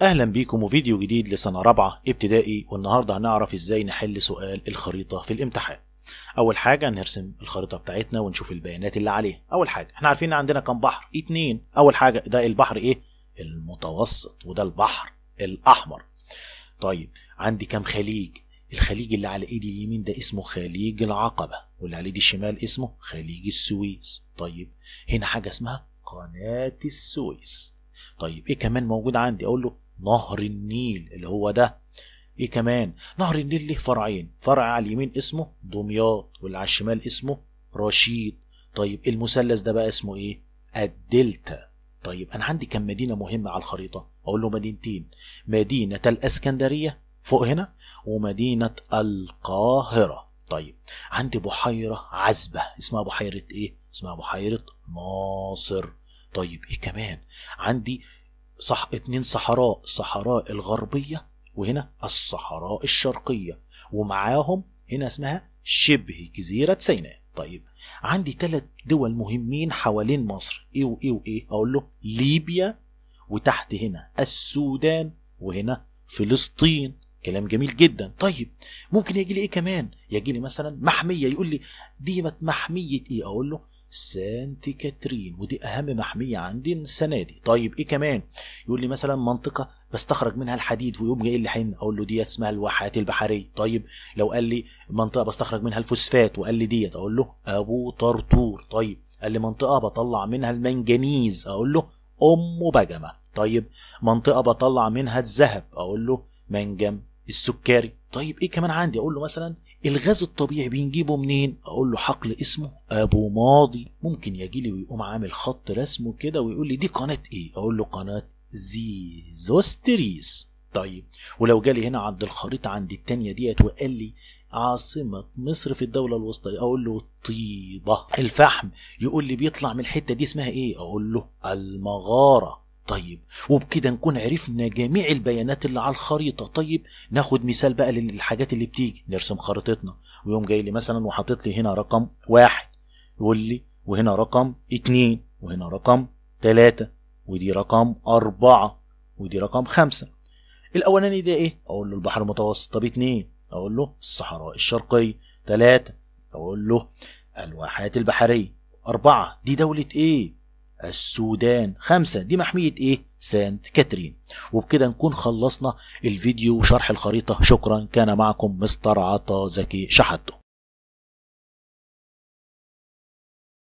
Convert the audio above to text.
اهلا بيكم وفيديو جديد لسنة رابعة ابتدائي والنهاردة هنعرف ازاي نحل سؤال الخريطة في الامتحان اول حاجة هنرسم الخريطة بتاعتنا ونشوف البيانات اللي عليها اول حاجة احنا عارفين عندنا كام بحر اتنين اول حاجة ده البحر ايه المتوسط وده البحر الاحمر طيب عندي كام خليج الخليج اللي على ايدي اليمين ده اسمه خليج العقبة واللي على ايدي الشمال اسمه خليج السويس طيب هنا حاجة اسمها قناة السويس طيب ايه كمان موجود عندي اقول له نهر النيل اللي هو ده ايه كمان نهر النيل له فرعين فرع على اليمين اسمه دمياط واللي على الشمال اسمه رشيد طيب المثلث ده بقى اسمه ايه الدلتا طيب انا عندي كم مدينه مهمه على الخريطه اقول له مدينتين مدينه الاسكندريه فوق هنا ومدينه القاهره طيب عندي بحيره عذبه اسمها بحيره ايه اسمها بحيره ناصر طيب ايه كمان عندي صح اتنين صحراء الصحراء الغربية وهنا الصحراء الشرقية ومعاهم هنا اسمها شبه جزيرة سيناء طيب عندي ثلاث دول مهمين حوالين مصر ايه وايه وايه اقول له ليبيا وتحت هنا السودان وهنا فلسطين كلام جميل جدا طيب ممكن يجي لي ايه كمان يجي لي مثلا محميه يقول لي دي محميه ايه اقول له سانت كاترين ودي اهم محميه عندي السنه دي طيب ايه كمان يقول لي مثلا منطقه بستخرج منها الحديد ويوم جاي اللي حين اقول له ديت اسمها الواحات البحريه طيب لو قال لي منطقه بستخرج منها الفوسفات وقال لي ديت اقول له ابو طرطور طيب قال لي منطقه بطلع منها المنجنيز اقول له ام بجمه طيب منطقه بطلع منها الذهب اقول له منجم السكري طيب ايه كمان عندي اقول له مثلا الغاز الطبيعي بنجيبه منين اقول له حقل اسمه ابو ماضي ممكن يجي لي ويقوم عامل خط رسمه كده ويقول لي دي قناه ايه اقول له قناه زيزوستريس طيب ولو جالي هنا عند الخريطه عند التانية ديت وقال لي عاصمة مصر في الدولة الوسطى أقول له طيبة الفحم يقول لي بيطلع من الحتة دي اسمها إيه أقول له المغارة طيب وبكده نكون عرفنا جميع البيانات اللي على الخريطه طيب ناخد مثال بقى للحاجات اللي بتيجي نرسم خريطتنا ويوم جاي لي مثلا وحاطط لي هنا رقم واحد يقول لي وهنا رقم اتنين وهنا رقم تلاتة ودي رقم أربعة ودي رقم خمسة الأولاني ده إيه؟ أقول له البحر المتوسط طب اتنين أقول له الصحراء الشرقية تلاتة أقول له الواحات البحرية أربعة دي دولة إيه؟ السودان خمسة دي محمية ايه سانت كاترين وبكده نكون خلصنا الفيديو وشرح الخريطة شكرا كان معكم مستر عطا زكي شحاته